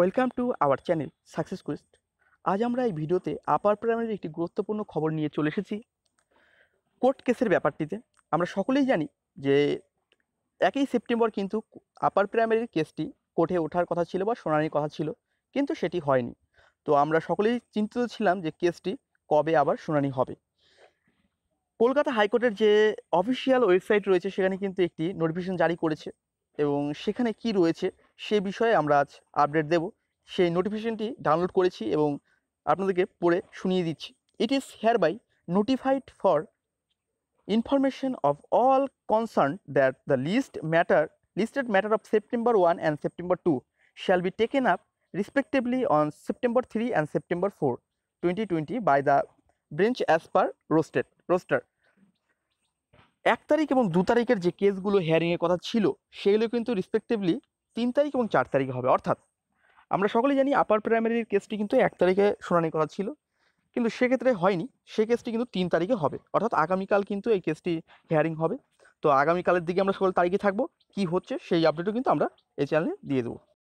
welcome to our channel success quest আজ আমরা এই ভিডিওতে আপার প্রাইমারির একটি গুরুত্বপূর্ণ খবর নিয়ে চলে এসেছি কোর্ট কেসের ব্যাপারটিতে আমরা সকলেই জানি যে একই সেপ্টেম্বর কিন্তু আপার প্রাইমারির কেসটি কোর্টে ওঠার কথা ছিল বা শোনানির কথা ছিল কিন্তু সেটি হয়নি তো আমরা সকলেই চিন্তিত ছিলাম যে কেসটি কবে আবার শুনানি হবে কলকাতা হাইকোর্টের যে অফিসিয়াল ওয়েবসাইট রয়েছে সেখানে কিন্তু একটি নোটিফিকেশন জারি করেছে এবং সেখানে কি রয়েছে সে বিষয়ে আমরা আজ আপডেট দেব সেই নোটিফিকেশনটি ডাউনলোড করেছি এবং আপনাদেরকে পড়ে শুনিয়ে দিচ্ছি it is hereby notified for information of all concern that the list matter matter matter September one and September two shall be be up up on September three and September four twenty twenty by the bench as per roasted roster এক তারিখ এবং দু তারিখের যে কেসগুলো হেয়ারিংয়ের কথা ছিল সেগুলো কিন্তু রেসপেক্টিভলি তিন তারিখ এবং চার তারিখে হবে অর্থাৎ আমরা সকলেই জানি আপার প্রাইমারির কেসটি কিন্তু এক তারিখে শুনানি করা ছিল কিন্তু সেক্ষেত্রে হয়নি সে কেসটি কিন্তু তিন তারিখে হবে অর্থাৎ আগামীকাল কিন্তু এই কেসটি হেয়ারিং হবে তো আগামীকালের দিকে আমরা সকল তারিখে থাকবো কি হচ্ছে সেই আপডেটও কিন্তু আমরা এই চ্যানেলে দিয়ে দেবো